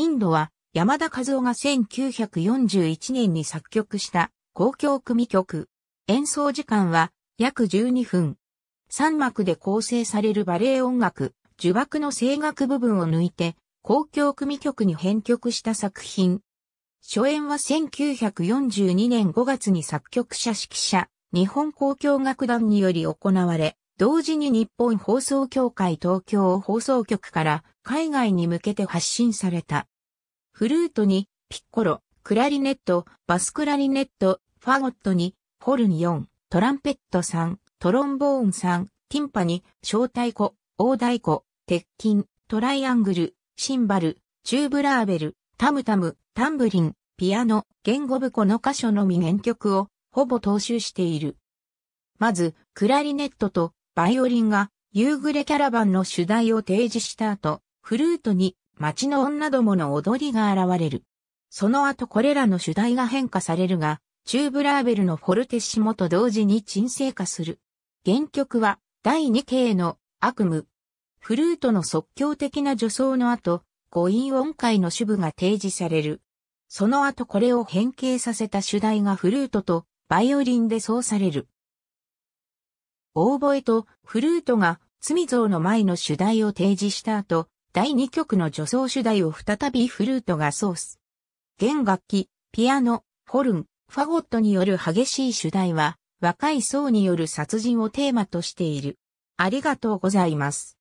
インドは山田和夫が1941年に作曲した公共組曲。演奏時間は約12分。3幕で構成されるバレエ音楽、呪縛の声楽部分を抜いて公共組曲に編曲した作品。初演は1942年5月に作曲者指揮者、日本交響楽団により行われ、同時に日本放送協会東京放送局から海外に向けて発信された。フルートに、ピッコロ、クラリネット、バスクラリネット、ファゴットに、ホルン4、トランペット3、トロンボーン3、ティンパに、小太鼓、大太鼓、鉄筋、トライアングル、シンバル、チューブラーベル、タムタム、タンブリン、ピアノ、言語部この箇所のみ原曲をほぼ踏襲している。まず、クラリネットとバイオリンが夕暮れキャラバンの主題を提示した後、フルートに街の女どもの踊りが現れる。その後これらの主題が変化されるが、チューブラーベルのフォルテッシモと同時に沈静化する。原曲は第2形の悪夢。フルートの即興的な助走の後、五音音階の主部が提示される。その後これを変形させた主題がフルートとバイオリンで奏される。オーボエとフルートが罪像の前の主題を提示した後、第2曲の女装主題を再びフルートがソース。弦楽器、ピアノ、ホルン、ファゴットによる激しい主題は、若い層による殺人をテーマとしている。ありがとうございます。